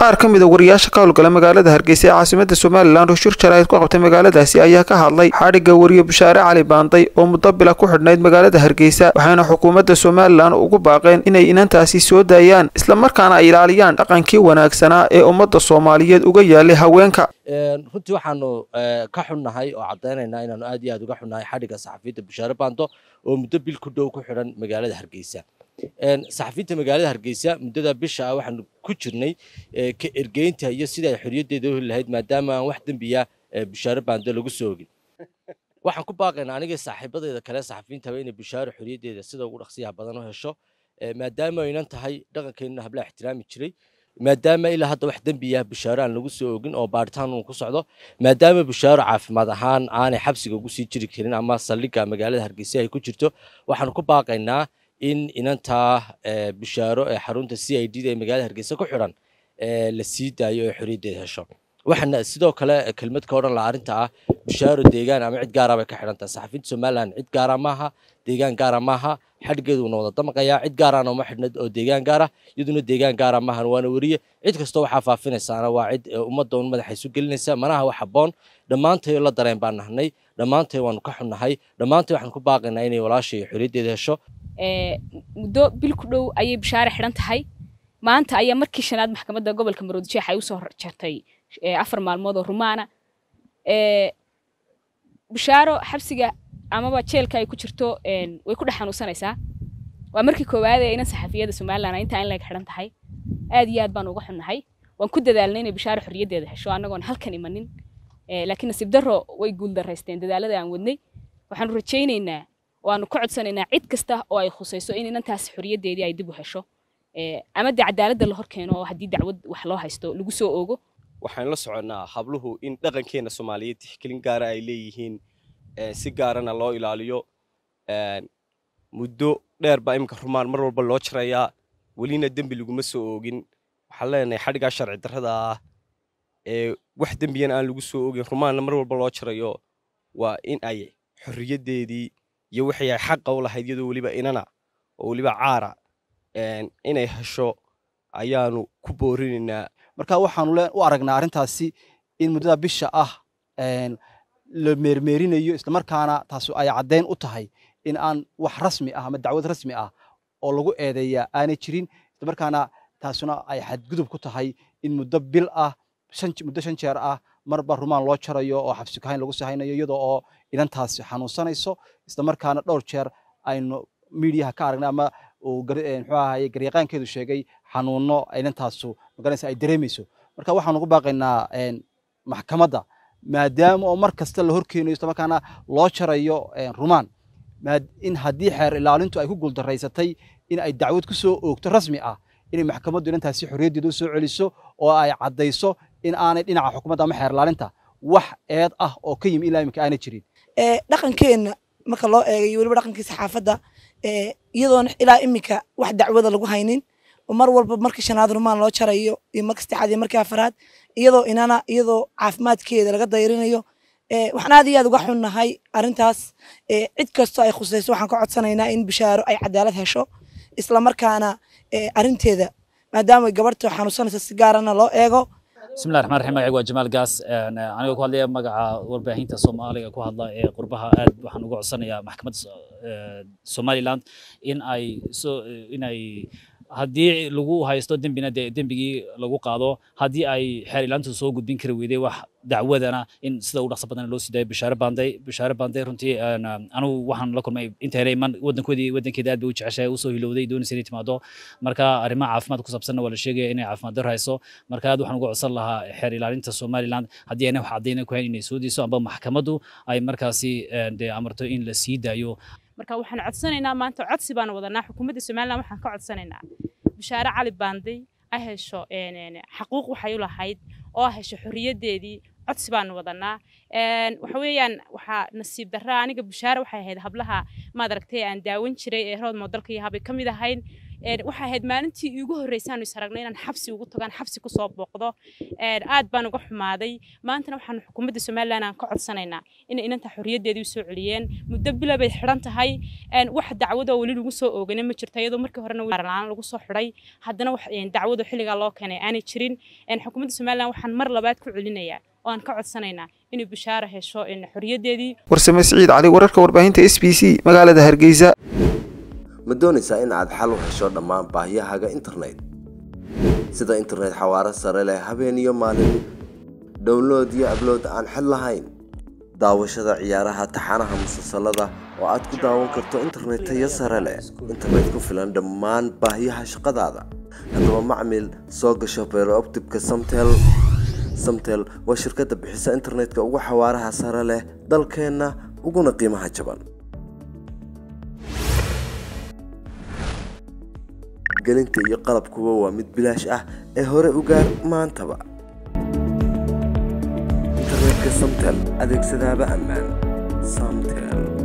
qaar ka mid a ah wariyaasha ka howlgala magaalada hargeysa ee caasimada somalilan oo shir jaraa'id ku qabtay magaaladaasi ayaa ka hadlay xadhigga wariye bushaare cali baanday oo muddo bila ku xidhnayd magaalada hargeysa waxayna xukuumadda somalilan ugu baaqeen inay inantaasi soo daayaan isla markaana ay ilaaliyaan dhaqankii wanaagsanaa ee ummadda soomaaliyeed uga yaalay haweenka runtii waxaanu ka xunnahay oo caddaynaynaa inaanu aad iyo aad uga xunnahay xadhigga saxafiyadda bushaare baando oo muddo bil ku dhow ku xidhan magaalada hargeysa saxafiinta magaalada hargeysa muddada bisha ah waxaanu ku jirnay ka ergeynta iyo sidai ay heli lahayd maadaama aan wax dembiya bishaaro baande lagu soo ogin waxaan ku baaqaynaa aniga saaxiibadeeda kale saxafiyiintaba inay bishaaro xoriyaddeeda sida ugu dhaqsiyaha badan u hesho maadaama aynan tahay dhaqankeennana hablaha ixtiraami jiray maadaama ilaa hadda wax dembiya bishaaro aan lagu soo ogin oo baaritaan uun ku socdo maadaama bishaaro caafimaad ahaan aanay xabsiga ugu sii jiri karin ama saldhigga magaalada hargeysa ay ku jirto waxaan ku baaqaynaa in inantaa eh, bishaaro ee eh, xarunta c i d da ee magaalada hargeysa ku xidhan eh, la sii daayo ee xoriyaddeeda hesho waxaana sidoo kale kelmad ka odhan laha arrinta ah bishaaro deegaan ama cid gaara ah bay ka xidhantaha saxafiinta somalilan cid gaara ah maaha deegaan gaara ah maaha xadhgeedu wada damaqayaa cid gaarana uma xidhna oo deegaan gaara iyaduna deegaan gaara maahan waana weriye cid kastoo waxaa faafinaysaana waa cid ummadda un madaxa isu gelinaysa manaha wax habboon dhammaantay la dareen baan nahnay dhammaantay waanu ka xunnahay dhammaantay waxaan ku baaqaynaa inay walaasha iyo hesho muddo eh, bil ku dhow ayay bishaare xidhan tahay maanta ayaa markii shanaad maxkamadda gobolka maroodijeex ay usoo jartay eh, afar maalmood oo rumaana eh, bishaaro xabsiga amaba jeelka ay ku jirto way ku dhex xanuunsanaysaa waa markii koowaad inan saxafiyada somalilan intaa in laga xidhan tahay aad iyo aad baan uga xunnahay waan ku dadaalnay inay bishaaro xorriyaddeeda hesho annagoon halkan imanin laakiin nasiib darro way guuldarraysteen dadaalada aan wadnay waxaanu rajaynaynaa waanu ka codsanaynaa cid kasta oo ay khusayso in inantaas xorriyadeedii ay dib u hesho ama dee cadaaladda la horkeeno oo haddii dacwad wax loo haysto lagu soo oogo waxaan soconnaa habluhu in dhaqankeenna soomaaliyeed tixgelin gaara ay leeyihiin si gaarana loo ilaaliyo muddo dheer baa imminka rumaan mar walba loo jarayaa welina dembi laguma soo oogin waxaan leenahay xadhigaa sharci darada ah ee wax dembiyana aan lagu soo oogin rumaanna mar walba loo jarayo waa in ay xorriyadeedii iyo waxay xaqa u lahayd iyadoo weliba inana oo weliba caara inay hesho ayaanu ku boorinaynaa marka waxaanu u aragnaa arrintaasi in muddada bisha ah la meermeerinayo islamarkaana taasu ay caddayn u tahay in aan wax rasmi ah ama dacwad rasmi ah oo lagu eedeeyaa aanay jirin islamarkaana taasuna ay xadgudub ku tahay in muddo bil ah muddo shan jeer ah marba rumaan loo jarayo oo xabsikahayn lagu sahaynayo iyadoo oo inantaasi xanuunsanayso islamarkaana dhowr jeer aynu miidiyaha ka aragnay ama eh, garyaqaankeedu sheegay xanuuno inantaasu magaranaysa ay dareemayso marka waxaan ugu baaqaynaa eh, maxkamadda maadaama oo mar kasta la horkeenayo isla loo jarayo eh, rumaan in haddii xeer ilaalintu ay ku guuldaraysatay in ay dacwad ku soo oogto rasmi ah inay maxkamaddu inantaasi xorriyaddeeda usoo celiso oo ay caddayso in aanay dhinaca xukumadda ama xeer ilaalinta wax eed ah oo ka yimi ilaa imika aanay jirin Eh, dhaqankeena marka loo eegay weliba dhaqankii saxaafadda eh, iyadoona ilaa imika wax dacwada lagu haynin mar walba markii shanaad rumaan loo jarayo iyo markii saddexaad iyo markii afaraad iyadoo inana iyadoo caafimaadkeeda laga dayrinayo eh, waxaan aad iyo aad uga xunnahay arrintaas cid kastoo ay khusayso waxaan ka codsanaynaa in bishaaro ay cadaalad hesho islamarkaana arinteeda maadaama gabarhta xanuunsanaysa si gaarana loo eego bismillahi raxmaan raxiim magaciga waa jamaal gaas eh, anigoo ku hadlaya magaca warbaahinta soomaaliga ku hadla ee eh, qurbaha aad waxaan uga codsanayaa maxkamadda eh, somaliland in ay in ay haddii lagu haysto dembina dee dembigii lagu qaado haddii ay xeer ilaantu soo gudbin kari weyday wax dacwadana in sida u dhaqso badan loo sii daayo bashaare baanday bashaare baanday runtii anugu waxaan la kulmay intayna iman wadankoodii wadankeeda aad bay u jeceshahay usoo hilowday doonaysa inay timaado marka arrimaha caafimaad ku saabsanna waa la sheegaya inay caafimaad dar hayso marka aad waxaan uga codsan lahaa xeer ilaalinta somaliland haddii ayna wax cadayna ku hayn inay soo diiso amba maxkamaddu ay markaasi dee amarto in la sii daayo marka waxaan codsanaynaa maanta codsi baan wadanaa xukuumadda somaliland waxaan ka codsanaynaa bashaare cali baanday ay hesho xaquuq waxay u lahayd oo hesho xorriyadeedii codsi baanu wadanaa waxa waxaa nasiib darra aniga bushaare waxay ahayd hablaha maadaragtay aan daawan jiray ee roodmo dalka iyo ka mid ahayn waxay ahayd maalintii iigu horreysaanu is inaan xabsi ugu tagaan xabsi kusoo booqdo aad baan uga xumaaday maantana waxaan xukuumadda somalilan aan ka codsanaynaa inay inantaa xorriyaddeedii usoo celiyeen muddo bila xidhan tahay wax dacwadoo weli lagu soo oogana ma jirto iyadoo markii horena waralaan lagu soo xidhay haddana dacwado xilligaa loo keenay aanay jirin xukuumadda somalilan waxaan mar labaad ku celinayaa oo aan ka codsanaynaa inuu bishaara hesho xorriyadeedii warsame siciid cali wararka warbaahinta s b c magaalada hargeysa ma doonaysaa in aad xal u hesho dhammaan baahiyahaaga internet sida internet xawaaro sare leh habeen iyo maalin download iyo ablood aan xal lahayn daawashada ciyaaraha taxanaha musalsalada oo aad ku daawan karto internet tayo sare leh internet ku filan dhammaan baahiyaha shaqadaada haddaba macmil soo gasho beero optibka samtel samtel waa shirkadda bixisa internetka ugu xawaaraha sare leh dalkeenna uguna qiimaha jaban gelinta iyo qalabkuba waa mid bilaash ah ee hore u gaar maantaba internetka samtel adeegsadaaba ammaan samtel